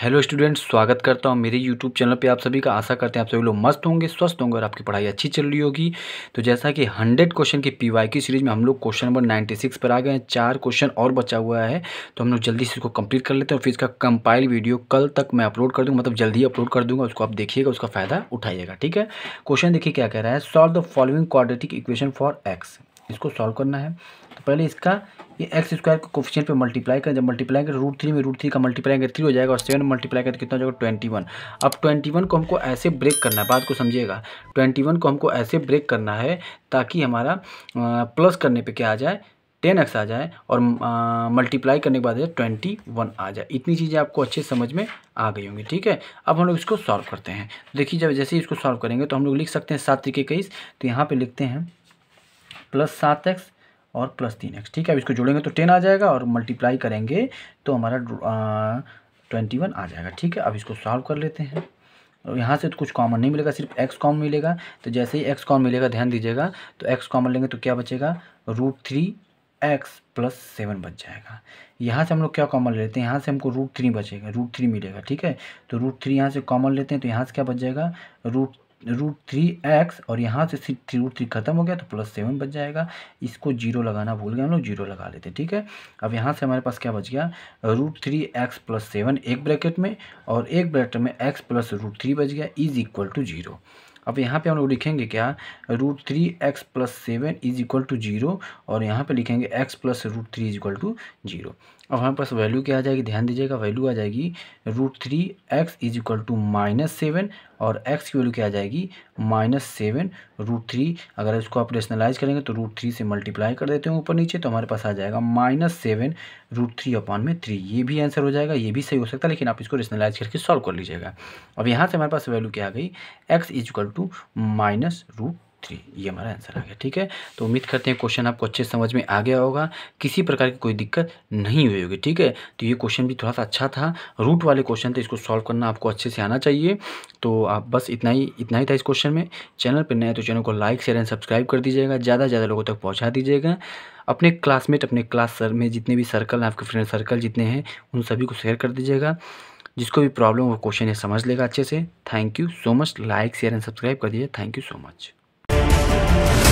Hello students स्वागत करता हूँ मेरे यूट्यूब चैनल पे आप सभी का आशा करते हैं आप सभी लोग मस्त होंगे स्वस्थ होंगे और आपकी पढ़ाई अच्छी चल रही होगी तो जैसा कि हंड्रेड क्वेश्चन की पीवाई की सीरीज में हम लोग क्वेश्चन नंबर नाइन्टी सिक्स पर आ गए हैं चार क्वेश्चन और बचा हुआ है तो हम लोग जल्दी से इसको कंप्लीट कर लेते हैं और फिर इसका कंपाइल वीडियो कल तक मैं अपलोड कर दूँगा मतलब जल्दी अपलोड कर दूँगा उसको आप देखिएगा उसका फ़ायदा उठाइएगा ठीक है क्वेश्चन देखिए क्या कह रहा है solve the following quadratic equation for x इसको सॉल्व करना है तो पहले इसका ये एक्स स्क्वायर को कोफिशियंट पे मल्टीप्लाई करें जब मल्टीप्लाई करें रूट थ्री में रूट थ्री का मल्टीप्लाई करें थ्री हो जाएगा और सेवन मल्टीप्लाई करें तो कितना हो जाएगा ट्वेंटी वन अब ट्वेंटी वन को हमको ऐसे ब्रेक करना है बात को समझिएगा ट्वेंटी वन को हमको ऐसे ब्रेक करना है ताकि हमारा प्लस करने पर क्या आ जाए टेन एक्स आ जाए और मल्टीप्लाई करने के बाद ट्वेंटी वन आ जाए इतनी चीज़ें आपको अच्छे समझ में आ गई होंगी ठीक है अब हम लोग इसको सॉल्व करते हैं देखिए जब जैसे ही इसको सॉल्व करेंगे तो हम लोग लिख सकते हैं सात तरीके इक्कीस तो यहाँ पर लिखते हैं प्लस सात एक्स और प्लस तीन एक्स ठीक है अब इसको जोड़ेंगे तो टेन आ जाएगा और मल्टीप्लाई करेंगे तो हमारा ट्वेंटी वन आ जाएगा ठीक है अब इसको सॉल्व कर लेते हैं और यहाँ से तो कुछ कॉमन नहीं मिलेगा सिर्फ एक्स कॉमन मिलेगा तो जैसे ही एक्स कॉमन मिलेगा ध्यान दीजिएगा तो एक्स कॉमन लेंगे तो क्या बचेगा root three x plus seven बच जाएगा यहाँ से हम लोग क्या कॉमन लेते हैं यहाँ से हमको रूट थ्री बचेगा रूट थ्री मिलेगा ठीक है तो रूट थ्री यहाँ से कॉमन लेते हैं तो यहाँ से क्या बच जाएगा रूट रूट थ्री एक्स और यहाँ से थ्री रूट थ्री खत्म हो गया तो प्लस सेवन बच जाएगा इसको जीरो लगाना भूल गए हम लोग जीरो लगा लेते ठीक है अब यहाँ से हमारे पास क्या बच गया root three x plus seven एक ब्रैकेट में और एक ब्रैकेट में एक्स प्लस रूट थ्री बच गया इज इक्वल टू जीरो अब यहाँ पे हम लोग लिखेंगे क्या root three x plus seven is equal to zero और यहाँ पे लिखेंगे x plus root three is equal to zero अब हमारे पास वैल्यू क्या आ जाएगी ध्यान दीजिएगा वैल्यू आ जाएगी root three x is equal to minus seven और एक्स की वैल्यू क्या आ जाएगी माइनस सेवन रूट थ्री अगर इसको आप रेशनलाइज करेंगे तो रूट थ्री से मल्टीप्लाई कर देते हैं ऊपर नीचे तो हमारे पास आ जाएगा minus seven root three upon में थ्री ये भी आंसर हो जाएगा ये भी सही हो सकता है लेकिन आप इसको रेशनलाइज करके सॉल्व कर लीजिएगा अब यहाँ से हमारे पास वैल्यू क्या आ गई x is equal to minus root three ये हमारा आंसर आ गया ठीक है तो उम्मीद करते हैं क्वेश्चन आपको अच्छे समझ में आ गया होगा किसी प्रकार की कोई दिक्कत नहीं हुई होगी ठीक है तो ये क्वेश्चन भी थोड़ा सा अच्छा था रूट वाले क्वेश्चन थे इसको सॉल्व करना आपको अच्छे से आना चाहिए तो आप बस इतना ही इतना ही था इस क्वेश्चन में चैनल पर नए तो चैनल को लाइक शेयर एंड सब्सक्राइब कर दीजिएगा ज़्यादा से ज़्यादा लोगों तक पहुँचा दीजिएगा अपने क्लासमेट अपने क्लास सर में जितने भी सर्कल आपके फ्रेंड सर्कल जितने हैं उन सभी को शेयर कर दीजिएगा जिसको भी प्रॉब्लम वो क्वेश्चन है समझ लेगा अच्छे से thank you so much like share and subscribe कर दीजिए thank you so much Thank you.